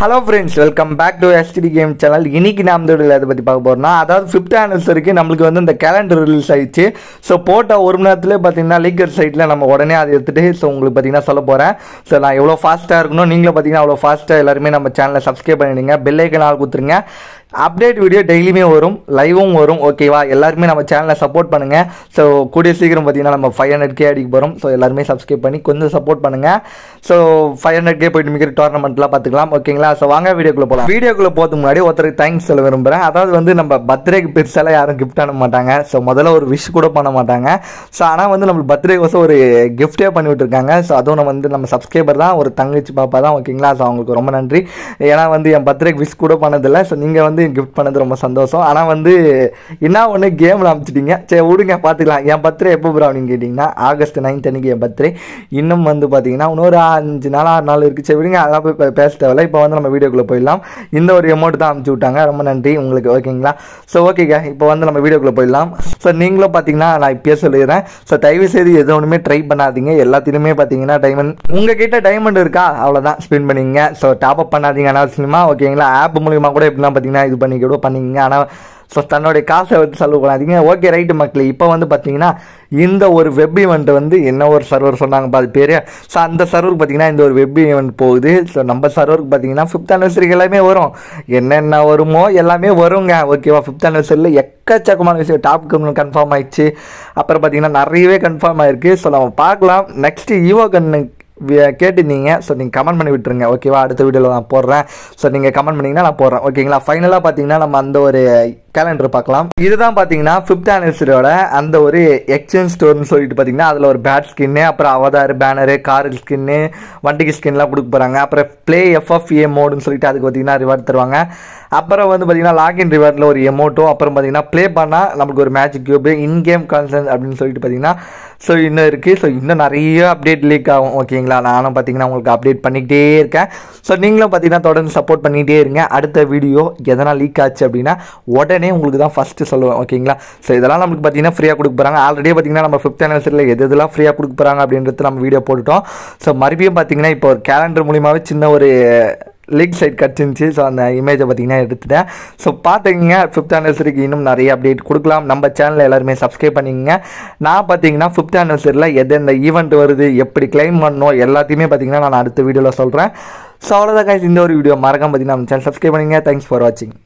hello friends welcome back to STD game channel இன்னைக்கு நாம் தொழில் அதை பற்றி பார்க்க போகிறோம்னா அதாவது ஃபிஃப்த் ஆனிவர்சரிக்கு நம்மளுக்கு வந்து இந்த கேலண்டர் ரிலீஸ் ஆயிடுச்சு ஸோ போட்ட ஒரு மணி நேரத்தில் பார்த்தீங்கன்னா லீக்கர் சைட்டில் நம்ம உடனே அதை எடுத்துகிட்டு ஸோ உங்களுக்கு பார்த்தீங்கன்னா சொல்ல போகிறேன் ஸோ நான் எவ்வளோ ஃபாஸ்ட்டாக இருக்கணும் நீங்களும் பார்த்தீங்கன்னா அவ்வளோ ஃபாஸ்ட்டாக எல்லாருமே நம்ம சேனலை சப்ஸ்கிரைப் பண்ணிடுங்க பெல்லைக்கு நாள் கொடுத்துருங்க அப்டேட் வீடியோ டெய்லியுமே வரும் லைவும் வரும் ஓகேவா எல்லாருமே நம்ம சேனலை சப்போர்ட் பண்ணுங்கள் ஸோ கூடிய சீக்கிரம் பார்த்தீங்கன்னா நம்ம ஃபைவ் ஹண்ட்ரட் கே அடிக்க போகிறோம் ஸோ எல்லாருமே சப்ஸ்கிரைப் பண்ணி கொஞ்சம் சப்போர்ட் பண்ணுங்கள் ஸோ ஃபைவ் ஹண்ட்ரட் கே போயிட்டு மிக்கிற டோர்னமெண்ட்லாம் பார்த்துக்கலாம் ஓகேங்களா ஸோ வாங்க வீடியோக்குள்ளே போகலாம் வீடியோக்குள்ளே போகிறதுக்கு முன்னாடி ஒருத்தருக்கு தேங்க்ஸ் சொல்ல விரும்புகிறேன் அதாவது வந்து நம்ம பர்த்டேக்கு பெருசாலாம் யாரும் கிஃப்ட் அனுப்ப மாட்டாங்க ஸோ முதல்ல ஒரு விஷ் கூட பண்ண மாட்டாங்க ஸோ ஆனால் வந்து நம்ம பர்த்டே கோசம் ஒரு கிஃப்டே பண்ணி விட்டுருக்காங்க ஸோ அதுவும் நம்ம வந்து நம்ம சப்ஸ்கிரைபர் தான் ஒரு தங்கச்சி பாப்பா தான் ஓகேங்களா ஸோ அவங்களுக்கு ரொம்ப நன்றி ஏன்னா வந்து என் பர்த்டேக்கு விஷ் கூட பண்ணதில்லை ஸோ நீங்கள் வந்து எனக்கு கிஃப்ட் பண்ணது ரொம்ப சந்தோஷம் ஆனால் வந்து என்ன ஒன்று கேமில் அனுப்பிச்சிட்டிங்க சரி விடுங்க பார்த்துக்கலாம் என் பர்த்டே எப்போ ப்ரோ அப்படின்னு கேட்டிங்கன்னா ஆகஸ்ட் நைன்த் அன்றைக்கி என் பர்த்டே இன்னும் வந்து பார்த்தீங்கன்னா இன்னொரு அஞ்சு நாள் ஆறு நாள் இருக்குது சரி விடுங்க அதெல்லாம் போய் பேச தேவையில்ல இப்போ வந்து நம்ம வீடியோக்குள்ளே போயிடலாம் இந்த ஒரு எமௌண்ட் தான் அமுச்சு விட்டாங்க ரொம்ப நன்றி உங்களுக்கு ஓகேங்களா ஸோ ஓகேங்க இப்போ வந்து நம்ம வீடியோக்குள்ளே போயிடலாம் ஸோ நீங்களும் பார்த்தீங்கன்னா நான் இப்போயே சொல்லிடுறேன் ஸோ தயவு செய்து எது ஒன்றுமே ட்ரை பண்ணாதீங்க எல்லாத்திலுமே பார்த்தீங்கன்னா டைமண்ட் உங்கள் கிட்டே டைமண்ட் இருக்கா அவ்வளோதான் ஸ்பெண்ட் பண்ணிங்க ஸோ டாப் அப் பண்ணாதீங்க அனாவசியமாக ஓகேங்களா ஆப் மூலிமா கூட எப்படிலாம் பார்த்தீங்கன்னா இது பண்ணிக்கூட பண்ணிக்கங்க ஆனால் ஸோ தன்னுடைய காசை வந்து செலவு பண்ணாதீங்க ஓகே ரைட்டு மக்கள் இப்போ வந்து பார்த்தீங்கன்னா இந்த ஒரு வெப் ஈவெண்ட் வந்து என்ன ஒரு சர்வர் சொன்னாங்க பாதி பேர் ஸோ அந்த சர்வருக்கு பார்த்தீங்கன்னா இந்த ஒரு வெப் ஈவெண்ட் போகுது ஸோ நம்ம சர்வருக்கு பார்த்தீங்கன்னா ஃபிஃப்த் அனிவர்சரிக்கு எல்லாமே வரும் என்னென்ன வருமோ எல்லாமே வருங்க ஓகேவா ஃபிஃப்த் அனிவர்சரியில் எக்கச்சக்கமான விஷயம் டாப் கம்னு கன்ஃபார்ம் ஆயிடுச்சு அப்புறம் பார்த்தீங்கன்னா நிறையவே கன்ஃபார்ம் ஆயிருக்கு ஸோ நம்ம பார்க்கலாம் நெக்ஸ்ட் ஈவோ கண்ணுக்கு கேட்டிருந்தீங்க ஸோ நீங்கள் கமெண்ட் பண்ணி விட்டுருங்க ஓகேவா அடுத்த வீடியோவில் நான் போடுறேன் ஸோ நீங்கள் கமெண்ட் பண்ணிங்கன்னா நான் போடுறேன் ஓகேங்களா ஃபைனலாக பார்த்தீங்கன்னா நம்ம அந்த ஒரு கேலண்டர் பார்க்கலாம் இதுதான் பார்த்தீங்கன்னா ஃபிஃப்த் ஆனிவர்சரியோட அந்த ஒரு எக்ஸ்சேஞ்ச் ஸ்டோர்னு சொல்லிட்டு பார்த்தீங்கன்னா அதில் ஒரு பேட் ஸ்கின்னு அப்புறம் அவதார் பேனரு கார் ஸ்கின்னு வண்டிக்கு ஸ்கின்லாம் கொடுக்க போகிறாங்க அப்புறம் ப்ளே எஃப்எஃப்ஏ மோடுன்னு சொல்லிட்டு அதுக்கு பார்த்தீங்கன்னா ரிவார்ட் தருவாங்க அப்புறம் வந்து பார்த்தீங்கன்னா லாக்இன் ரிவார்டில் ஒரு எமௌண்ட்டும் அப்புறம் பார்த்தீங்கன்னா ப்ளே பண்ணால் நம்மளுக்கு ஒரு மேஜிக் கியூப் இன் கேம் கான்சன்ட் அப்படின்னு சொல்லிட்டு பார்த்தீங்கன்னா ஸோ இன்னும் இருக்குது ஸோ இன்னும் நிறைய அப்டேட் லீக் ஆகும் ஓகேங்களா நானும் பார்த்தீங்கன்னா உங்களுக்கு அப்டேட் பண்ணிக்கிட்டே இருக்கேன் ஸோ நீங்களும் பார்த்தீங்கன்னா தொடர்ந்து சப்போர்ட் பண்ணிகிட்டே இருங்க அடுத்த வீடியோ எதனால் லீக் ஆச்சு அப்படின்னா உடனே உடனே உங்களுக்கு தான் ஃபஸ்ட்டு சொல்லுவேன் ஓகேங்களா ஸோ இதெல்லாம் நம்மளுக்கு பார்த்தீங்கன்னா ஃப்ரீயாக கொடுக்க போகிறாங்க ஆல்ரெடி பார்த்தீங்கன்னா நம்ம ஃபிஃப்த் அனிவர்சரியில் எது எதெல்லாம் ஃப்ரீயாக கொடுக்க போகிறாங்க அப்படின்றது நம்ம வீடியோ போட்டுட்டோம் ஸோ மறுபடியும் பார்த்தீங்கன்னா இப்போ ஒரு கேலண்டர் மூலியமாகவே சின்ன ஒரு லீக் சைட் கிடச்சிருந்துச்சி ஸோ அந்த இமேஜை பார்த்தீங்கன்னா எடுத்துட்டேன் ஸோ பார்த்தீங்க ஃபிஃப்த் அனிவர்சரிக்கு இன்னும் நிறைய அப்டேட் கொடுக்கலாம் நம்ம சேனலில் எல்லாருமே சப்ஸ்கிரைப் பண்ணிக்கங்க நான் பார்த்தீங்கன்னா ஃபிஃப்த் அனிவர்சரியில் எந்தெந்த ஈவெண்ட் வருது எப்படி கிளைம் பண்ணணும் எல்லாத்தையுமே பார்த்தீங்கன்னா நான் அடுத்த வீடியோவில் சொல்கிறேன் ஸோ அவ்வளோதான் இந்த ஒரு வீடியோ மறக்காம பார்த்தீங்கன்னா நம்ம சேனல் சப்ஸ்கிரைப் பண்ணிங்க தேங்க்ஸ் ஃபார் வாட்சிங்